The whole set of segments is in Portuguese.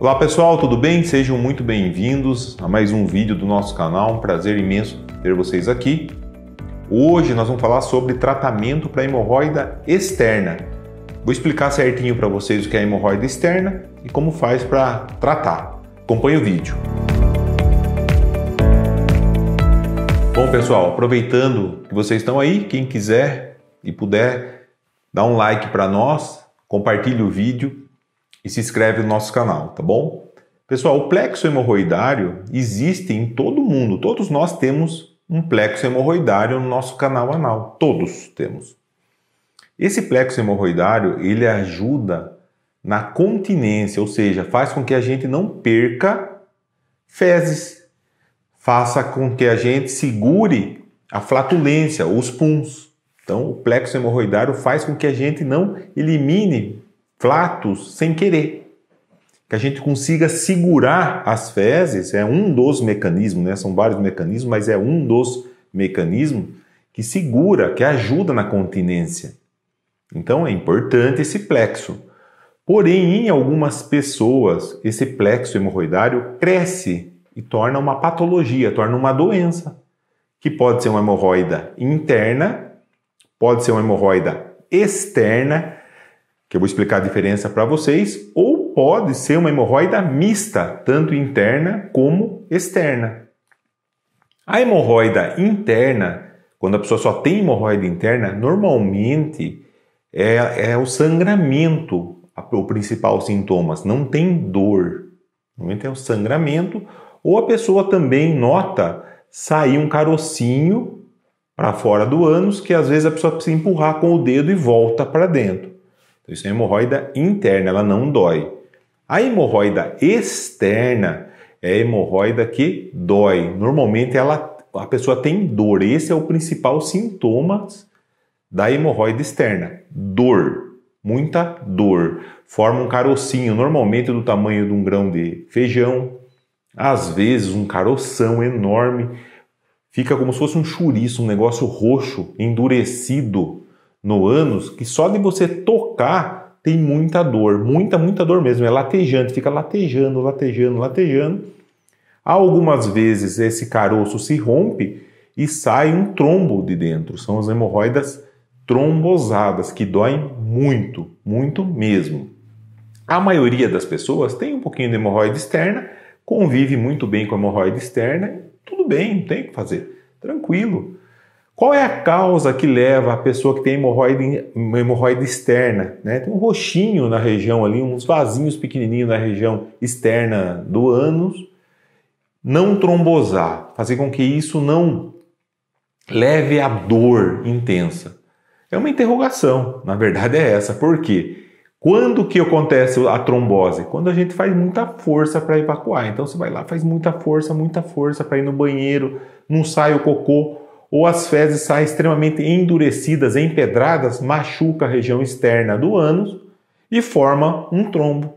Olá pessoal, tudo bem? Sejam muito bem-vindos a mais um vídeo do nosso canal. Um prazer imenso ter vocês aqui. Hoje nós vamos falar sobre tratamento para hemorroida externa. Vou explicar certinho para vocês o que é hemorroida externa e como faz para tratar. Acompanhe o vídeo. Bom pessoal, aproveitando que vocês estão aí, quem quiser e puder, dá um like para nós, compartilhe o vídeo e se inscreve no nosso canal, tá bom? Pessoal, o plexo hemorroidário existe em todo mundo. Todos nós temos um plexo hemorroidário no nosso canal anal. Todos temos. Esse plexo hemorroidário, ele ajuda na continência, ou seja, faz com que a gente não perca fezes. Faça com que a gente segure a flatulência, os puns. Então, o plexo hemorroidário faz com que a gente não elimine flatos sem querer. Que a gente consiga segurar as fezes, é um dos mecanismos, né? são vários mecanismos, mas é um dos mecanismos que segura, que ajuda na continência. Então é importante esse plexo. Porém, em algumas pessoas, esse plexo hemorroidário cresce e torna uma patologia, torna uma doença, que pode ser uma hemorroida interna, pode ser uma hemorroida externa que eu vou explicar a diferença para vocês, ou pode ser uma hemorroida mista, tanto interna como externa. A hemorroida interna, quando a pessoa só tem hemorroida interna, normalmente é, é o sangramento o principal sintoma, não tem dor. Normalmente é o sangramento, ou a pessoa também nota sair um carocinho para fora do ânus, que às vezes a pessoa precisa empurrar com o dedo e volta para dentro. Então, isso é hemorroida interna, ela não dói. A hemorroida externa é a hemorroida que dói. Normalmente ela, a pessoa tem dor. Esse é o principal sintoma da hemorroida externa: dor, muita dor. Forma um carocinho, normalmente do tamanho de um grão de feijão, às vezes um caroção enorme. Fica como se fosse um chouriço, um negócio roxo, endurecido, no ânus que só de você tocar tem muita dor, muita, muita dor mesmo. É latejante, fica latejando, latejando, latejando. Algumas vezes esse caroço se rompe e sai um trombo de dentro. São as hemorroidas trombosadas, que doem muito, muito mesmo. A maioria das pessoas tem um pouquinho de hemorroide externa, convive muito bem com a hemorroide externa, tudo bem, não tem o que fazer, tranquilo. Qual é a causa que leva a pessoa que tem hemorroide, hemorroide externa? Né? Tem um roxinho na região ali, uns vasinhos pequenininhos na região externa do ânus. Não trombosar, fazer com que isso não leve a dor intensa. É uma interrogação, na verdade é essa. Por quê? Quando que acontece a trombose? Quando a gente faz muita força para evacuar. Então você vai lá, faz muita força, muita força para ir no banheiro, não sai o cocô ou as fezes saem extremamente endurecidas, empedradas, machuca a região externa do ânus e forma um trombo.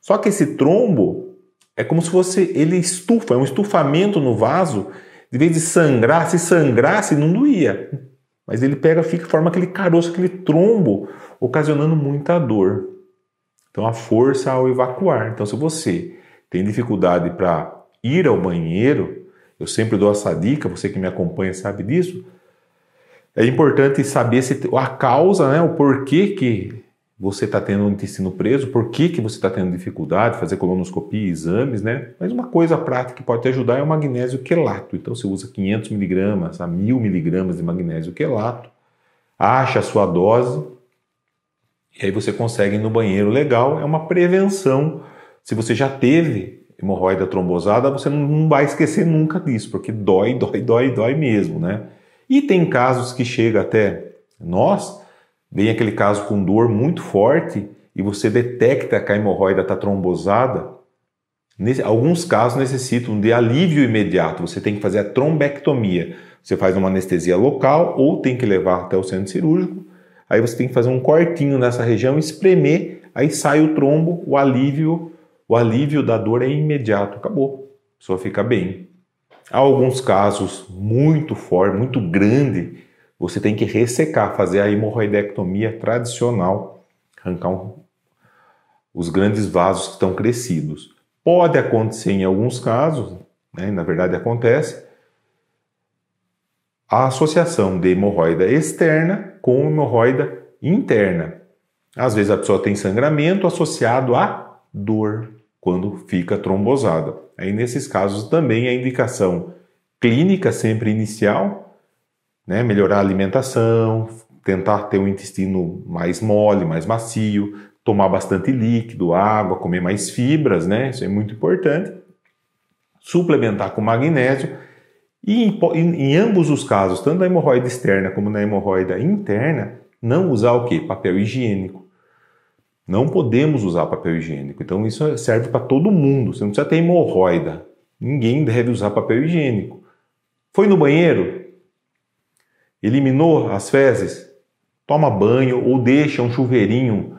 Só que esse trombo é como se fosse ele estufa, é um estufamento no vaso, de vez de sangrar, se sangrasse não doía, mas ele pega, fica, forma aquele caroço, aquele trombo, ocasionando muita dor. Então a força ao evacuar. Então se você tem dificuldade para ir ao banheiro, eu sempre dou essa dica, você que me acompanha sabe disso. É importante saber se a causa, né, o porquê que você está tendo o um intestino preso, porquê que você está tendo dificuldade, fazer colonoscopia, exames, né? Mas uma coisa prática que pode te ajudar é o magnésio quelato. Então você usa 500 miligramas a 1000 miligramas de magnésio quelato, acha a sua dose e aí você consegue ir no banheiro legal. É uma prevenção. Se você já teve hemorroida trombosada, você não vai esquecer nunca disso, porque dói, dói, dói, dói mesmo, né? E tem casos que chega até nós, vem aquele caso com dor muito forte e você detecta que a hemorroida está trombosada. Nesse, alguns casos necessitam de alívio imediato, você tem que fazer a trombectomia. Você faz uma anestesia local ou tem que levar até o centro cirúrgico. Aí você tem que fazer um cortinho nessa região, espremer, aí sai o trombo, o alívio o alívio da dor é imediato, acabou, a pessoa fica bem. Há alguns casos muito forte, muito grande, você tem que ressecar, fazer a hemorroidectomia tradicional, arrancar um, os grandes vasos que estão crescidos. Pode acontecer em alguns casos, né, na verdade acontece, a associação de hemorroida externa com hemorroida interna. Às vezes a pessoa tem sangramento associado a dor quando fica trombosada. Aí nesses casos também a indicação clínica sempre inicial, né, melhorar a alimentação, tentar ter o um intestino mais mole, mais macio, tomar bastante líquido, água, comer mais fibras, né? Isso é muito importante. Suplementar com magnésio e em, em, em ambos os casos, tanto na hemorroida externa como na hemorroida interna, não usar o que? Papel higiênico. Não podemos usar papel higiênico. Então isso serve para todo mundo. Você não precisa ter hemorroida. Ninguém deve usar papel higiênico. Foi no banheiro? Eliminou as fezes? Toma banho ou deixa um chuveirinho,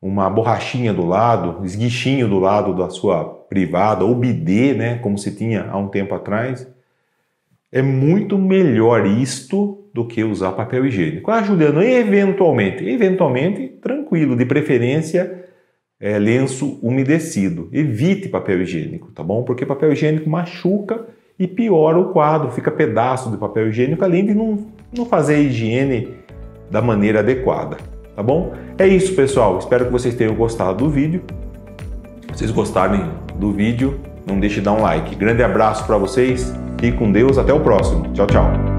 uma borrachinha do lado, esguichinho do lado da sua privada ou bidê, né, como se tinha há um tempo atrás. É muito melhor isto do que usar papel higiênico. Ah, Juliano, eventualmente, eventualmente, tranquilo, de preferência é, lenço umedecido. Evite papel higiênico, tá bom? Porque papel higiênico machuca e piora o quadro, fica pedaço de papel higiênico, além de não, não fazer a higiene da maneira adequada, tá bom? É isso, pessoal. Espero que vocês tenham gostado do vídeo. Se vocês gostarem do vídeo, não deixe de dar um like. Grande abraço para vocês. Fique com Deus, até o próximo. Tchau, tchau.